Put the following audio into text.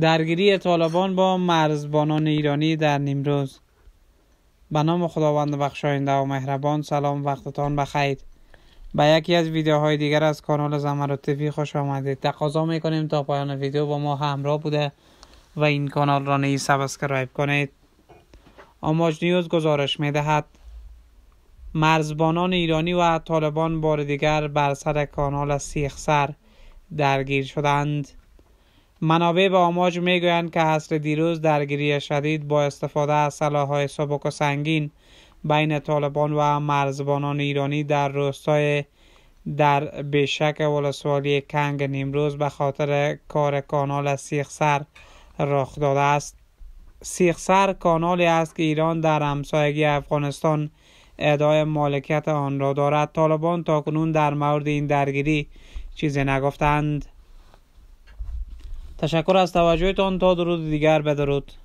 درگیری طالبان با مرزبانان ایرانی در نیمروز به نام خداوند بخشاینده و مهربان سلام وقتتان بخیر به یکی از ویدیوهای دیگر از کانال زمرد تیوی خوش آمدید تقاضا میکنیم تا پایان ویدیو با ما همراه بوده و این کانال را نیز سابسکرایب کنید آماج نیوز گزارش میدهد مرزبانان ایرانی و طالبان بار دیگر بر سر کانال سیخسر درگیر شدند منابع به آماج میگویند که حصر دیروز درگیری شدید با استفاده از سلاحهای سبک و سنگین بین طالبان و مرزبانان ایرانی در روستای در بشک ولسوالی کنگ نیمروز به خاطر کار کانال سیخسر رخ داده است سیخسر کانالی است که ایران در همسایگی افغانستان ادای مالکیت آن را دارد طالبان تا کنون در مورد این درگیری چیزی نگفتند تشکر از توجهتان تا درود دیگر بدرود